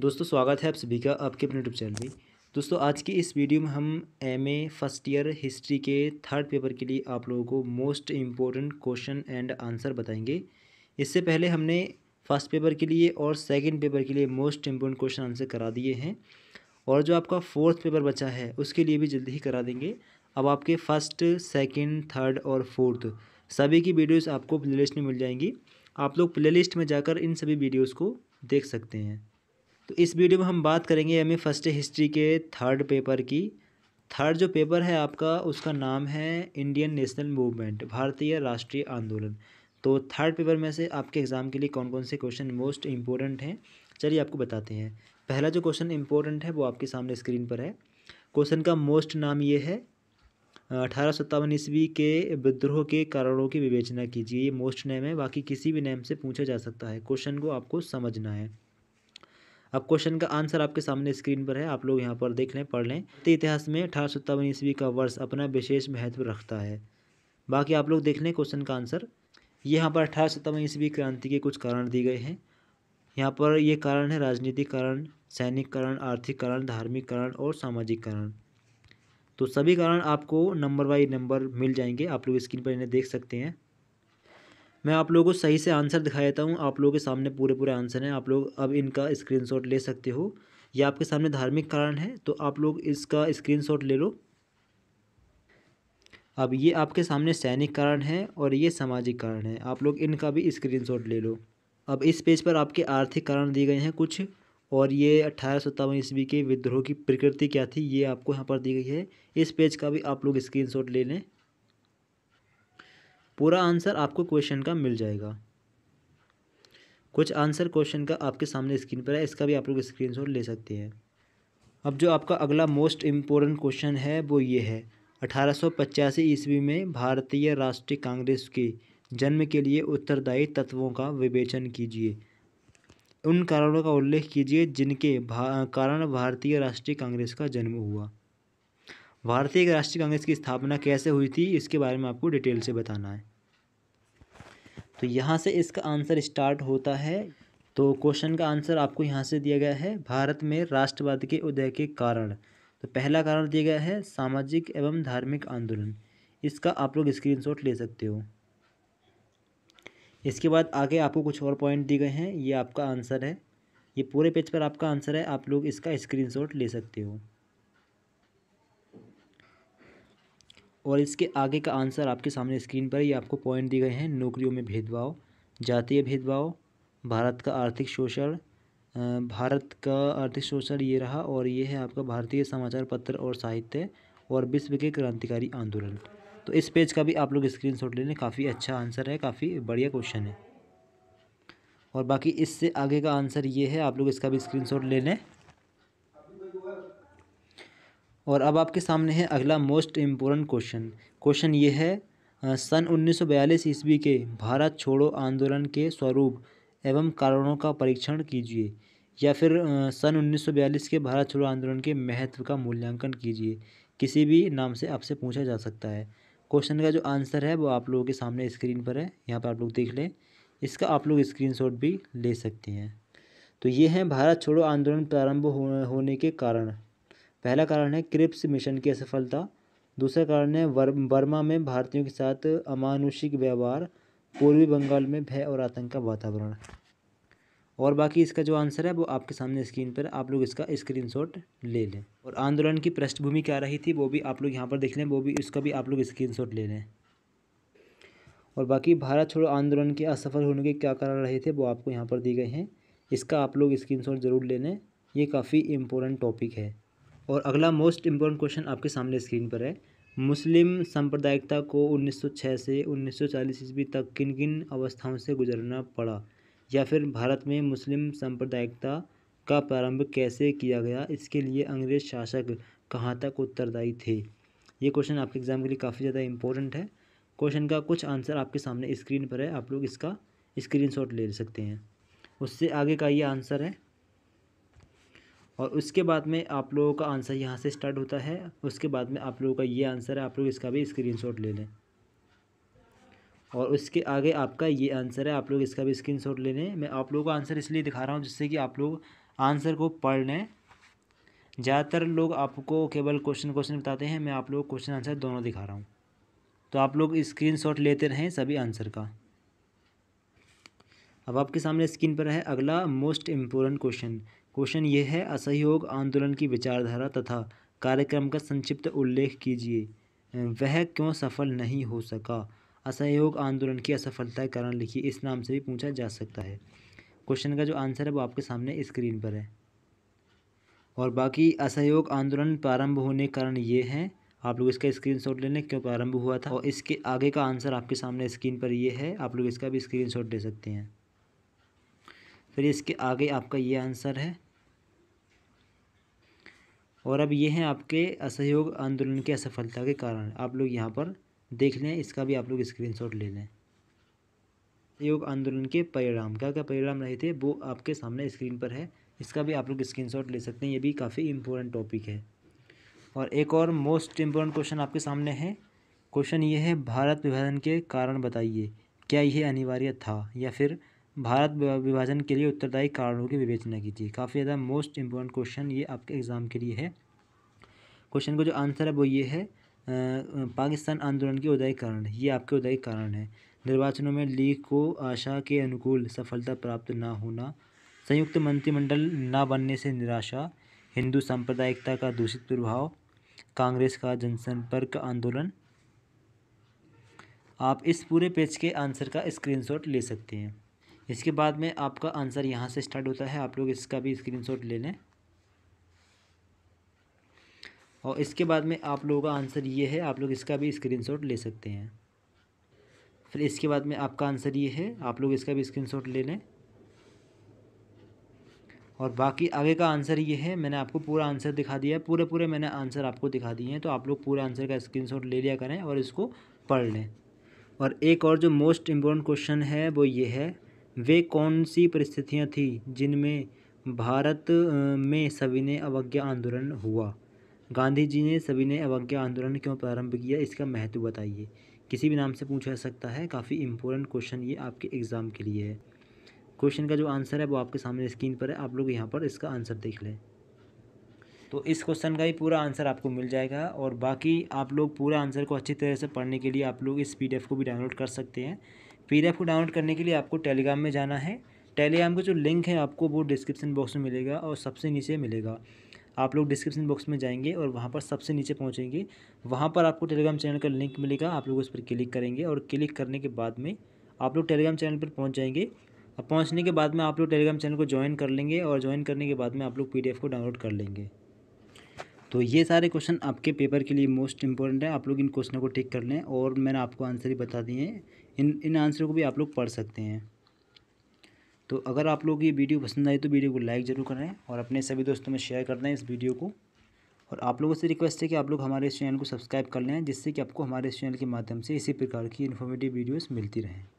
दोस्तों स्वागत है आप सभी का आपके अपने यूट्यूब चैनल में दोस्तों आज की इस वीडियो में हम M A first year history के थर्ड पेपर के लिए आप लोगों को most important question and answer बताएंगे इससे पहले हमने फर्स्ट पेपर के लिए और सेकेंड पेपर के लिए मोस्ट इम्पोर्टेंट क्वेश्चन आंसर करा दिए हैं और जो आपका फोर्थ पेपर बचा है उसके लिए भी जल्दी ही करा देंगे अब आपके फर्स्ट सेकेंड थर्ड और फोर्थ सभी की वीडियोज़ आपको प्ले में मिल जाएंगी आप लोग प्लेलिस्ट में जाकर इन सभी वीडियोस को देख सकते हैं तो इस वीडियो में हम बात करेंगे एम ए फर्स्ट हिस्ट्री के थर्ड पेपर की थर्ड जो पेपर है आपका उसका नाम है इंडियन नेशनल मूवमेंट भारतीय राष्ट्रीय आंदोलन तो थर्ड पेपर में से आपके एग्ज़ाम के लिए कौन कौन से क्वेश्चन मोस्ट इम्पोर्टेंट हैं चलिए आपको बताते हैं पहला जो क्वेश्चन इम्पोर्टेंट है वो आपके सामने स्क्रीन पर है क्वेश्चन का मोस्ट नाम ये है अठारह सत्तावन ईस्वी के विद्रोह के कारणों की विवेचना कीजिए ये मोस्ट नेम है बाकी किसी भी नेम से पूछा जा सकता है क्वेश्चन को आपको समझना है अब क्वेश्चन का आंसर आपके सामने स्क्रीन पर है आप लोग यहाँ पर देख लें पढ़ लें तो इतिहास में अठारह सत्तावन ईस्वी का वर्ष अपना विशेष महत्व रखता है बाकी आप लोग देख लें क्वेश्चन का आंसर यहाँ पर अठारह सत्तावन ईस्वी क्रांति के कुछ कारण दिए गए हैं यहाँ पर ये कारण है राजनीतिक कारण सैनिक कारण आर्थिक कारण धार्मिक कारण और सामाजिक कारण तो सभी कारण आपको नंबर बाई नंबर मिल जाएंगे आप लोग स्क्रीन पर इन्हें देख सकते हैं मैं आप लोगों को सही से आंसर दिखा देता हूँ आप लोगों के सामने पूरे पूरे आंसर हैं आप लोग अब इनका स्क्रीनशॉट ले सकते हो या आपके सामने धार्मिक कारण है तो आप लोग इसका स्क्रीनशॉट ले लो अब ये आपके सामने सैनिक कारण है और ये सामाजिक कारण है आप लोग इनका भी स्क्रीन ले लो अब इस पेज पर आपके आर्थिक कारण दिए गए हैं कुछ और ये अट्ठारह सत्तावन ईस्वी के विद्रोह की प्रकृति क्या थी ये आपको यहाँ पर दी गई है इस पेज का भी आप लोग स्क्रीनशॉट ले लें पूरा आंसर आपको क्वेश्चन का मिल जाएगा कुछ आंसर क्वेश्चन का आपके सामने स्क्रीन पर है इसका भी आप लोग स्क्रीन ले सकते हैं अब जो आपका अगला मोस्ट इम्पोर्टेंट क्वेश्चन है वो ये है अठारह ईस्वी में भारतीय राष्ट्रीय कांग्रेस के जन्म के लिए उत्तरदायी तत्वों का विवेचन कीजिए उन कारणों का उल्लेख कीजिए जिनके भा, कारण भारतीय राष्ट्रीय कांग्रेस का जन्म हुआ भारतीय राष्ट्रीय कांग्रेस की स्थापना कैसे हुई थी इसके बारे में आपको डिटेल से बताना है तो यहाँ से इसका आंसर स्टार्ट होता है तो क्वेश्चन का आंसर आपको यहाँ से दिया गया है भारत में राष्ट्रवाद के उदय के कारण तो पहला कारण दिया गया है सामाजिक एवं धार्मिक आंदोलन इसका आप लोग स्क्रीनशॉट ले सकते हो इसके बाद आगे आपको कुछ और पॉइंट दिए गए हैं ये आपका आंसर है ये पूरे पेज पर आपका आंसर है आप लोग इसका स्क्रीनशॉट ले सकते हो और इसके आगे का आंसर आपके सामने स्क्रीन पर ही आपको पॉइंट दिए गए हैं नौकरियों में भेदभाव जातीय भेदभाव भारत का आर्थिक शोषण भारत का आर्थिक शोषण ये रहा और ये है आपका भारतीय समाचार पत्र और साहित्य और विश्व के क्रांतिकारी आंदोलन तो इस पेज का भी आप लोग स्क्रीनशॉट ले लें काफ़ी अच्छा आंसर है काफ़ी बढ़िया क्वेश्चन है और बाकी इससे आगे का आंसर ये है आप लोग इसका भी स्क्रीनशॉट ले लें और अब आपके सामने है अगला मोस्ट इम्पोर्टेंट क्वेश्चन क्वेश्चन ये है सन 1942 ईस्वी के भारत छोड़ो आंदोलन के स्वरूप एवं कारणों का परीक्षण कीजिए या फिर सन 1942 के भारत छोड़ो आंदोलन के महत्व का मूल्यांकन कीजिए किसी भी नाम से आपसे पूछा जा सकता है क्वेश्चन का जो आंसर है वो आप लोगों के सामने स्क्रीन पर है यहाँ पर आप लोग देख लें इसका आप लोग स्क्रीन भी ले सकते हैं तो ये हैं भारत छोड़ो आंदोलन प्रारंभ हो, होने के कारण पहला कारण है क्रिप्स मिशन की असफलता दूसरा कारण है बर्मा में भारतीयों के साथ अमानुषिक व्यवहार पूर्वी बंगाल में भय और आतंक का वातावरण और बाकी इसका जो आंसर है वो आपके सामने स्क्रीन पर आप लोग इसका स्क्रीनशॉट ले लें और आंदोलन की पृष्ठभूमि क्या रही थी वो भी आप लोग यहाँ पर देख लें वो भी इसका भी आप लोग स्क्रीनशॉट ले लें और बाकी भारत छोड़ो आंदोलन के असफल होने के क्या कारण रहे थे वो आपको यहाँ पर दिए गए हैं इसका आप लोग स्क्रीन ज़रूर ले लें ये काफ़ी इम्पोर्टेंट टॉपिक है और अगला मोस्ट इम्पोर्टेंट क्वेश्चन आपके सामने स्क्रीन पर है मुस्लिम सांप्रदायिकता को 1906 से 1940 ईस्वी तक किन किन अवस्थाओं से गुजरना पड़ा या फिर भारत में मुस्लिम सांप्रदायिकता का प्रारंभ कैसे किया गया इसके लिए अंग्रेज शासक कहाँ तक उत्तरदायी थे ये क्वेश्चन आपके एग्ज़ाम के लिए काफ़ी ज़्यादा इंपॉर्टेंट है क्वेश्चन का कुछ आंसर आपके सामने स्क्रीन पर है आप लोग इसका स्क्रीनशॉट ले सकते हैं उससे आगे का ये आंसर है और उसके बाद में आप लोगों का आंसर यहाँ से स्टार्ट होता है उसके बाद में आप लोगों का ये आंसर है आप लोग इसका भी स्क्रीन ले लें और उसके आगे आपका ये आंसर है आप लोग इसका भी स्क्रीन शॉट ले लें मैं आप लोगों का आंसर इसलिए दिखा रहा हूँ जिससे कि आप लोग आंसर को पढ़ लें ज़्यादातर लोग आपको केवल क्वेश्चन क्वेश्चन बताते हैं मैं आप लोग क्वेश्चन आंसर दोनों दिखा रहा हूँ तो आप लोग शॉट लेते रहें सभी आंसर का अब आपके सामने स्क्रीन पर है अगला मोस्ट इम्पोर्टेंट क्वेश्चन क्वेश्चन ये है असहयोग आंदोलन की विचारधारा तथा कार्यक्रम का संक्षिप्त उल्लेख कीजिए वह क्यों सफल नहीं हो सका असहयोग आंदोलन की असफलता के कारण लिखिए इस नाम से भी पूछा जा सकता है क्वेश्चन का जो आंसर है वो आपके सामने स्क्रीन पर है और बाकी असहयोग आंदोलन प्रारंभ होने के कारण ये है आप लोग इसका स्क्रीनशॉट लेने क्यों प्रारंभ हुआ था और इसके आगे का आंसर आपके सामने स्क्रीन पर ये है आप लोग इसका भी स्क्रीनशॉट ले सकते हैं फिर इसके आगे आपका ये आंसर है और अब ये हैं आपके असहयोग आंदोलन की असफलता के कारण आप लोग यहाँ पर देख लें इसका भी आप लोग शॉट ले लें योग आंदोलन के परिणाम क्या क्या परिणाम रहे थे वो आपके सामने स्क्रीन पर है इसका भी आप लोग शॉट ले सकते हैं ये भी काफ़ी इम्पोर्टेंट टॉपिक है और एक और मोस्ट इम्पोर्टेंट क्वेश्चन आपके सामने है क्वेश्चन ये है भारत विभाजन के कारण बताइए क्या यह अनिवार्य था या फिर भारत विभाजन के लिए उत्तरदायी कारणों की विवेचना कीजिए काफ़ी ज़्यादा मोस्ट इम्पोर्टेंट क्वेश्चन ये आपके एग्ज़ाम के लिए है क्वेश्चन का जो आंसर है वो ये है पाकिस्तान आंदोलन के उदय कारण ये आपके उदय कारण है निर्वाचनों में लीग को आशा के अनुकूल सफलता प्राप्त ना होना संयुक्त मंत्रिमंडल ना बनने से निराशा हिंदू सांप्रदायिकता का दूषित प्रभाव कांग्रेस का जनसंपर्क आंदोलन आप इस पूरे पेज के आंसर का स्क्रीनशॉट ले सकते हैं इसके बाद में आपका आंसर यहाँ से स्टार्ट होता है आप लोग इसका भी स्क्रीनशॉट ले लें और इसके बाद में आप लोगों का आंसर ये है आप लोग इसका भी स्क्रीनशॉट ले सकते हैं फिर इसके बाद में आपका आंसर ये है आप लोग इसका भी स्क्रीनशॉट ले लें और बाकी आगे का आंसर ये है मैंने आपको पूरा आंसर दिखा दिया है पूरे पूरे मैंने आंसर आपको दिखा दिए हैं तो आप लोग पूरे आंसर का शॉट ले लिया करें और इसको पढ़ लें और एक और जो मोस्ट इम्पोर्टेंट क्वेश्चन है वो ये है वे कौन सी परिस्थितियाँ थीं जिनमें भारत में सविनय अवज्ञा आंदोलन हुआ गांधी जी ने सविनय अवज्ञा आंदोलन क्यों प्रारंभ किया इसका महत्व बताइए किसी भी नाम से पूछा जा सकता है काफ़ी इम्पोर्टेंट क्वेश्चन ये आपके एग्ज़ाम के लिए है क्वेश्चन का जो आंसर है वो आपके सामने स्क्रीन पर है आप लोग यहाँ पर इसका आंसर देख लें तो इस क्वेश्चन का ही पूरा आंसर आपको मिल जाएगा और बाकी आप लोग पूरा आंसर को अच्छी तरह से पढ़ने के लिए आप लोग इस पीडीएफ को भी डाउनलोड कर सकते हैं पी को डाउनलोड करने के लिए आपको टेलीग्राम में जाना है टेलीग्राम का जो लिंक है आपको वो डिस्क्रिप्शन बॉक्स में मिलेगा और सबसे नीचे मिलेगा आप लोग डिस्क्रिप्शन बॉक्स में जाएंगे और वहाँ पर सबसे नीचे पहुँचेंगे वहाँ पर आपको टेलीग्राम चैनल का लिंक मिलेगा आप लोग उस पर क्लिक करेंगे और क्लिक करने के बाद में आप लोग टेलीग्राम चैनल पर पहुँच जाएंगे और पहुँचने के बाद में आप लोग टेलीग्राम चैनल को ज्वाइन कर लेंगे और ज्वाइन करने के बाद में आप लोग पी को डाउनलोड कर लेंगे तो ये सारे क्वेश्चन आपके पेपर के लिए मोस्ट इंपॉर्टेंट है आप लोग इन क्वेश्चनों को टिक कर लें और मैंने आपको आंसर ही बता दिए हैं इन इन आंसरों को भी आप लोग पढ़ सकते हैं तो अगर आप लोग ये वीडियो पसंद आई तो वीडियो को लाइक ज़रूर करें और अपने सभी दोस्तों में शेयर कर दें इस वीडियो को और आप लोगों से रिक्वेस्ट है कि आप लोग हमारे इस चैनल को सब्सक्राइब कर लें जिससे कि आपको हमारे इस चैनल के माध्यम से इसी प्रकार की इन्फॉर्मेटिव वीडियोस मिलती रहें